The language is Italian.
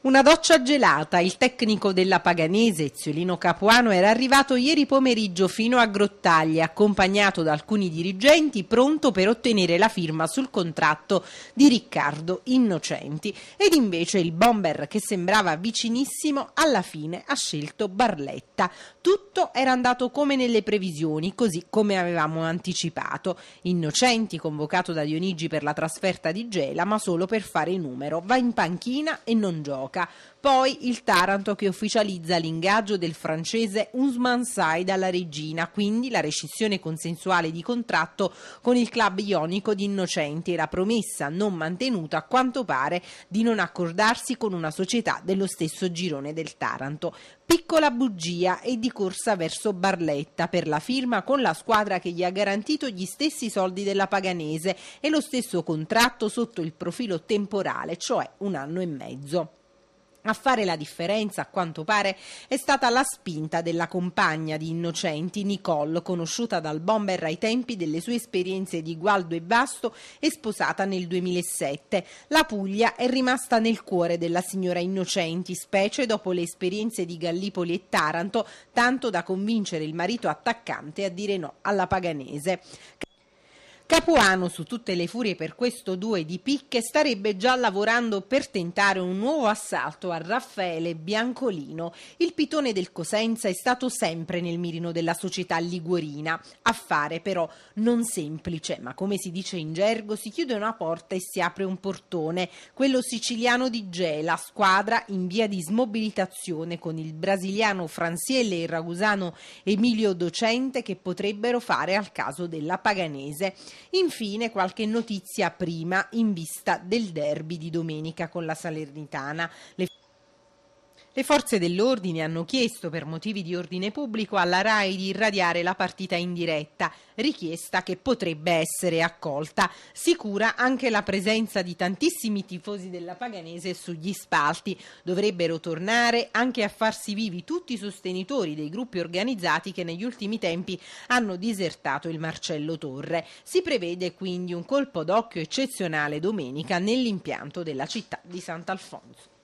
Una doccia gelata, il tecnico della Paganese, Ziolino Capuano, era arrivato ieri pomeriggio fino a Grottaglia, accompagnato da alcuni dirigenti, pronto per ottenere la firma sul contratto di Riccardo Innocenti. Ed invece il bomber, che sembrava vicinissimo, alla fine ha scelto Barletta. Tutto era andato come nelle previsioni, così come avevamo anticipato. Innocenti, convocato da Dionigi per la trasferta di Gela, ma solo per fare numero, va in panchina e non gioca gioca. Poi il Taranto che ufficializza l'ingaggio del francese Usman Said alla Regina, quindi la rescissione consensuale di contratto con il club ionico di Innocenti e la promessa non mantenuta a quanto pare di non accordarsi con una società dello stesso girone del Taranto. Piccola bugia e di corsa verso Barletta per la firma con la squadra che gli ha garantito gli stessi soldi della Paganese e lo stesso contratto sotto il profilo temporale, cioè un anno e mezzo. A fare la differenza, a quanto pare, è stata la spinta della compagna di innocenti, Nicole, conosciuta dal bomber ai tempi delle sue esperienze di gualdo e basto e sposata nel 2007. La Puglia è rimasta nel cuore della signora Innocenti, specie dopo le esperienze di Gallipoli e Taranto, tanto da convincere il marito attaccante a dire no alla paganese. Capuano, su tutte le furie per questo due di picche, starebbe già lavorando per tentare un nuovo assalto a Raffaele Biancolino. Il pitone del Cosenza è stato sempre nel mirino della società liguorina. Affare però non semplice, ma come si dice in gergo, si chiude una porta e si apre un portone. Quello siciliano di Gela, squadra in via di smobilitazione con il brasiliano Franziele e il ragusano Emilio Docente che potrebbero fare al caso della Paganese. Infine qualche notizia prima in vista del derby di domenica con la Salernitana. Le le forze dell'ordine hanno chiesto per motivi di ordine pubblico alla RAI di irradiare la partita in diretta, richiesta che potrebbe essere accolta. Sicura anche la presenza di tantissimi tifosi della Paganese sugli spalti. Dovrebbero tornare anche a farsi vivi tutti i sostenitori dei gruppi organizzati che negli ultimi tempi hanno disertato il Marcello Torre. Si prevede quindi un colpo d'occhio eccezionale domenica nell'impianto della città di Sant'Alfonso.